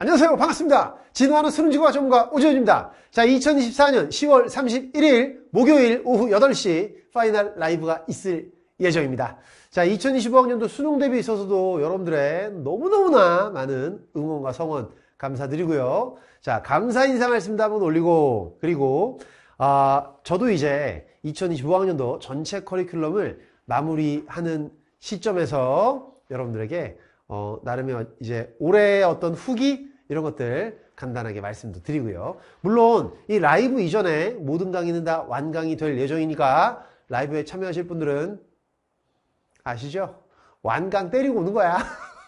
안녕하세요. 반갑습니다. 진화하는 수능지구가 전문가 오지현입니다. 자, 2024년 10월 31일 목요일 오후 8시 파이널 라이브가 있을 예정입니다. 자, 2025학년도 수능 대비 있어서도 여러분들의 너무너무나 많은 응원과 성원 감사드리고요. 자, 감사 인상할 심담은 올리고, 그리고, 아, 저도 이제 2025학년도 전체 커리큘럼을 마무리하는 시점에서 여러분들에게 어, 나름의 이제 올해의 어떤 후기 이런 것들 간단하게 말씀도 드리고요. 물론 이 라이브 이전에 모든 강의는 다 완강이 될 예정이니까 라이브에 참여하실 분들은 아시죠? 완강 때리고 오는 거야.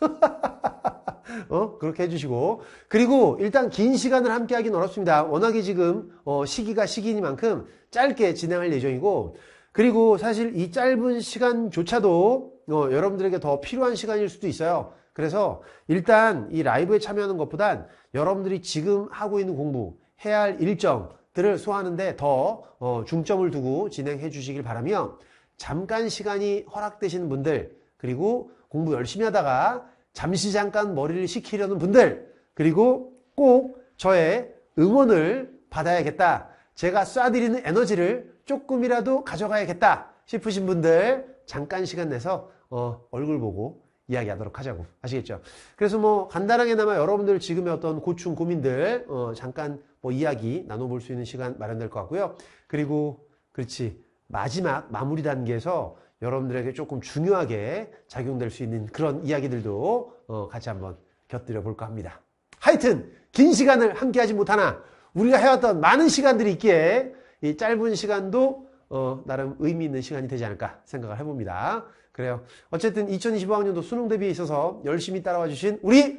어? 그렇게 해주시고 그리고 일단 긴 시간을 함께 하긴 어렵습니다. 워낙에 지금 어, 시기가 시기니만큼 짧게 진행할 예정이고 그리고 사실 이 짧은 시간조차도 어, 여러분들에게 더 필요한 시간일 수도 있어요. 그래서 일단 이 라이브에 참여하는 것보단 여러분들이 지금 하고 있는 공부, 해야 할 일정들을 소화하는데 더 어, 중점을 두고 진행해 주시길 바라며 잠깐 시간이 허락되시는 분들 그리고 공부 열심히 하다가 잠시 잠깐 머리를 식히려는 분들 그리고 꼭 저의 응원을 받아야겠다. 제가 쏴드리는 에너지를 조금이라도 가져가야겠다 싶으신 분들 잠깐 시간 내서 어, 얼굴 보고 이야기하도록 하자고 아시겠죠? 그래서 뭐 간단하게나마 여러분들 지금의 어떤 고충 고민들 어, 잠깐 뭐 이야기 나눠볼 수 있는 시간 마련될 것 같고요. 그리고 그렇지 마지막 마무리 단계에서 여러분들에게 조금 중요하게 작용될 수 있는 그런 이야기들도 어, 같이 한번 곁들여 볼까 합니다. 하여튼 긴 시간을 함께하지 못하나 우리가 해왔던 많은 시간들이 있기에 이 짧은 시간도 어, 나름 의미 있는 시간이 되지 않을까 생각을 해봅니다. 그래요. 어쨌든 2025학년도 수능 대비에 있어서 열심히 따라와 주신 우리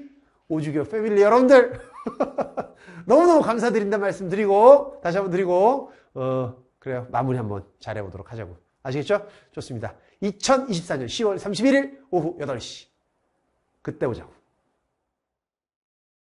오주교 패밀리 여러분들 너무너무 감사드린다 말씀드리고 다시 한번 드리고 어, 그래요. 마무리 한번 잘해보도록 하자고. 아시겠죠? 좋습니다. 2024년 10월 31일 오후 8시 그때 오자고.